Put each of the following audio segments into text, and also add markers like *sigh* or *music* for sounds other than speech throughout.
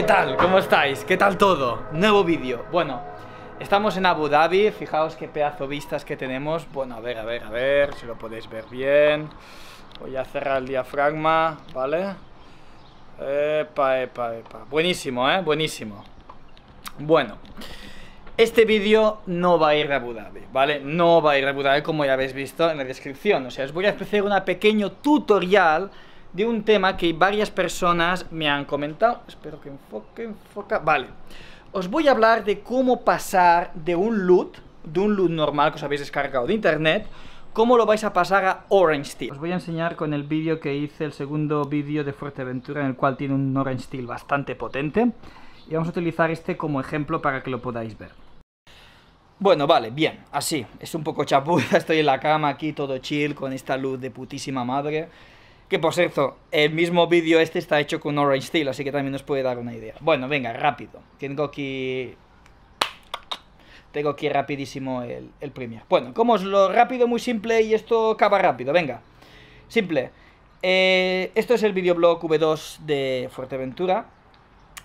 ¿Qué tal? ¿Cómo estáis? ¿Qué tal todo? Nuevo vídeo. Bueno, estamos en Abu Dhabi. Fijaos qué pedazo vistas que tenemos. Bueno, a ver, a ver, a ver. Si lo podéis ver bien. Voy a cerrar el diafragma, ¿vale? Epa, epa, epa. Buenísimo, ¿eh? Buenísimo. Bueno. Este vídeo no va a ir de Abu Dhabi, ¿vale? No va a ir de Abu Dhabi como ya habéis visto en la descripción. O sea, os voy a hacer un pequeño tutorial de un tema que varias personas me han comentado. Espero que enfoque, enfoca. Vale. Os voy a hablar de cómo pasar de un loot, de un loot normal que os habéis descargado de internet, cómo lo vais a pasar a Orange Steel. Os voy a enseñar con el vídeo que hice, el segundo vídeo de Fuerteventura, en el cual tiene un Orange Steel bastante potente. Y vamos a utilizar este como ejemplo para que lo podáis ver. Bueno, vale, bien, así. Es un poco chapuza, *laughs* estoy en la cama aquí todo chill con esta luz de putísima madre. Que por cierto, el mismo vídeo este está hecho con Orange Steel, así que también nos puede dar una idea. Bueno, venga, rápido. Tengo aquí. Tengo aquí rapidísimo el, el Premiere. Bueno, como es lo rápido, muy simple y esto acaba rápido, venga. Simple. Eh, esto es el videoblog V2 de Fuerteventura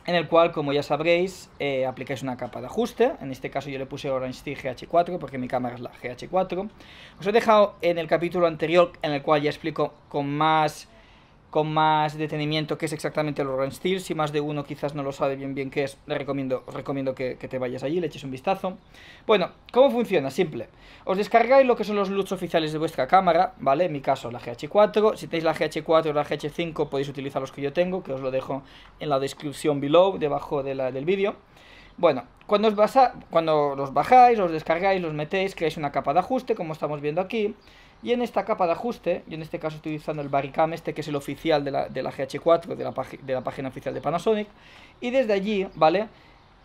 en el cual, como ya sabréis, eh, aplicáis una capa de ajuste. En este caso yo le puse Orange GH4 porque mi cámara es la GH4. Os he dejado en el capítulo anterior, en el cual ya explico con más con más detenimiento que es exactamente el Orange Steel. Si más de uno quizás no lo sabe bien bien qué es, le recomiendo, os recomiendo que, te vayas allí, le eches un vistazo. Bueno, ¿cómo funciona? Simple. Os descargáis lo que son los LUTs oficiales de vuestra cámara, ¿vale? En mi caso la GH4. Si tenéis la GH4 o la GH5 podéis utilizar los que yo tengo, que os lo dejo en la descripción below, debajo del vídeo. Bueno, cuando, os cuando los bajáis, os descargáis, los metéis, creáis una capa de ajuste, como estamos viendo aquí. Y en esta capa de ajuste, yo en este caso estoy utilizando el Baricam, este que es el oficial de la, GH4, de la, de la página oficial de Panasonic, y desde allí, ¿vale?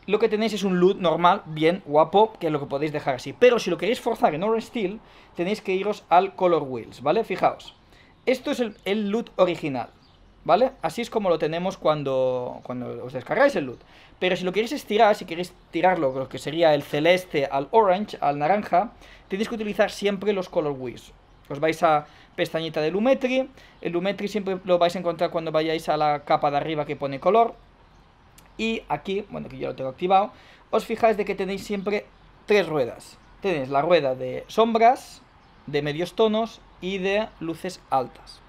Lo que tenéis es un loot normal, bien, guapo, que es lo que podéis dejar así. Pero si lo queréis forzar en Orange Steel, tenéis que iros al Color Wheels, ¿vale? Fijaos, esto es el, el loot original, ¿vale? Así es como lo tenemos cuando, cuando os descargáis el loot. Pero si lo queréis estirar, si queréis tirarlo, lo que sería el celeste al orange, al naranja, tenéis que utilizar siempre los color wheels. Os vais a pestañita de Lumetri. El Lumetri siempre lo vais a encontrar cuando vayáis a la capa de arriba que pone color. Y aquí, bueno, que yo lo tengo activado, os fijáis de que tenéis siempre tres ruedas. Tenéis la rueda de sombras, de medios tonos y de luces altas.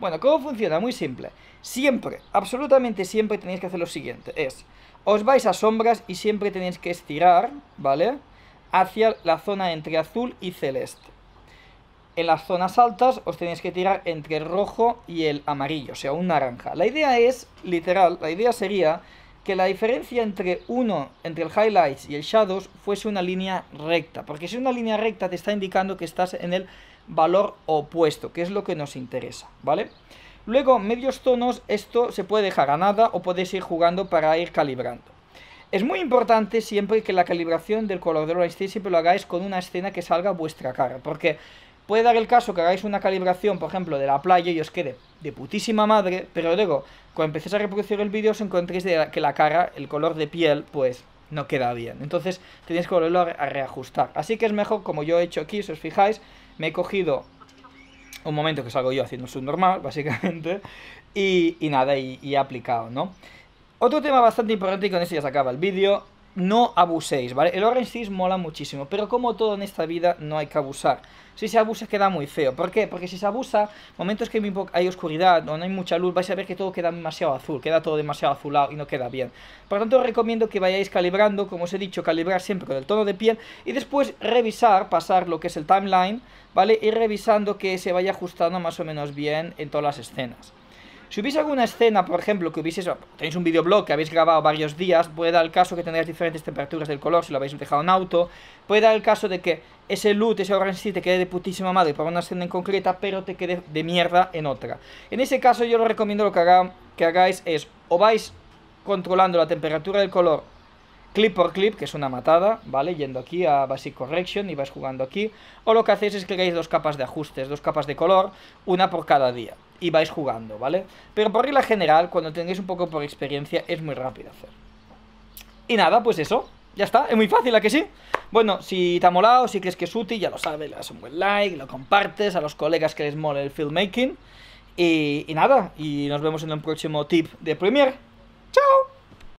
Bueno, ¿cómo funciona? Muy simple. Siempre, absolutamente siempre tenéis que hacer lo siguiente. Es, os vais a sombras y siempre tenéis que estirar, ¿vale? Hacia la zona entre azul y celeste en las zonas altas os tenéis que tirar entre el rojo y el amarillo, o sea, un naranja. La idea es, literal, la idea sería que la diferencia entre uno, entre el highlights y el shadows fuese una línea recta, porque si es una línea recta te está indicando que estás en el valor opuesto, que es lo que nos interesa, ¿vale? Luego, medios tonos, esto se puede dejar a nada o podéis ir jugando para ir calibrando. Es muy importante siempre que la calibración del color de la siempre lo hagáis con una escena que salga vuestra cara, porque Puede dar el caso que hagáis una calibración, por ejemplo, de la playa y os quede de putísima madre, pero luego, cuando empecéis a reproducir el vídeo, os encontréis de que la cara, el color de piel, pues no queda bien. Entonces tenéis que volverlo a, reajustar. Así que es mejor, como yo he hecho aquí, si os fijáis, me he cogido un momento que salgo yo haciendo el normal, *laughs* básicamente, y, nada, y, y, he aplicado, ¿no? Otro tema bastante importante y con eso ya se acaba el vídeo no abuséis, ¿vale? El Orange Thieves mola muchísimo, pero como todo en esta vida no hay que abusar. Si se abusa queda muy feo. ¿Por qué? Porque si se abusa, momentos que hay oscuridad o no hay mucha luz, vais a ver que todo queda demasiado azul, queda todo demasiado azulado y no queda bien. Por lo tanto, os recomiendo que vayáis calibrando, como os he dicho, calibrar siempre con el tono de piel y después revisar, pasar lo que es el timeline, ¿vale? Y revisando que se vaya ajustando más o menos bien en todas las escenas. Si hubiese alguna escena, por ejemplo, que hubiese... Tenéis un videoblog que habéis grabado varios días, puede dar el caso que tengáis diferentes temperaturas del color si lo habéis dejado en auto, puede dar el caso de que ese loot, ese orange sí te quede de putísima madre por una escena en concreta, pero te quede de mierda en otra. En ese caso yo lo recomiendo lo que, que hagáis es, o vais controlando la temperatura del color clip por clip, que es una matada, ¿vale? Yendo aquí a Basic Correction y vais jugando aquí. O lo que hacéis es que hagáis dos capas de ajustes, dos capas de color, una por cada día y vais jugando, ¿vale? Pero por regla general, cuando tengáis un poco por experiencia, es muy rápido hacer. Y nada, pues eso. Ya está, es muy fácil, ¿a que sí? Bueno, si te ha molado, si crees que es útil, ya lo sabes, le das un buen like, lo compartes a los colegas que les mole el filmmaking. Y, y nada, y nos vemos en un próximo tip de Premiere. ¡Chao!